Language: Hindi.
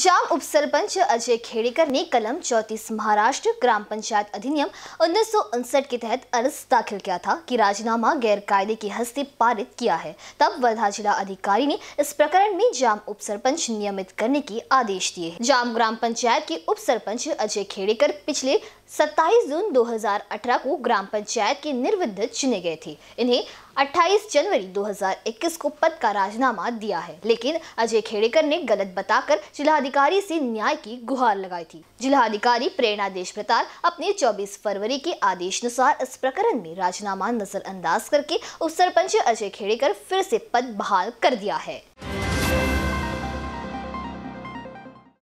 जाम उप सरपंच अजय खेड़ेकर ने कलम चौतीस महाराष्ट्र ग्राम पंचायत अधिनियम उन्नीस के तहत अर्ज दाखिल किया था कि राजीनामा गैर कायदे की हस्ते पारित किया है तब वर्धा जिला अधिकारी ने इस प्रकरण में जाम उप सरपंच नियमित करने के आदेश दिए जाम ग्राम पंचायत के उप सरपंच अजय खेड़ेकर पिछले 27 जून 2018 को ग्राम पंचायत के निर्विध चुने गए थे इन्हें 28 जनवरी 2021 को पद का राजीनामा दिया है लेकिन अजय खेड़ेकर ने गलत बताकर जिलाधिकारी से न्याय की गुहार लगाई थी जिलाधिकारी प्रेरणा देशभ्रताल अपने 24 फरवरी के आदेश अनुसार इस प्रकरण में राजीनामा नजरअंदाज करके उप सरपंच अजय खेड़ेकर फिर से पद बहाल कर दिया है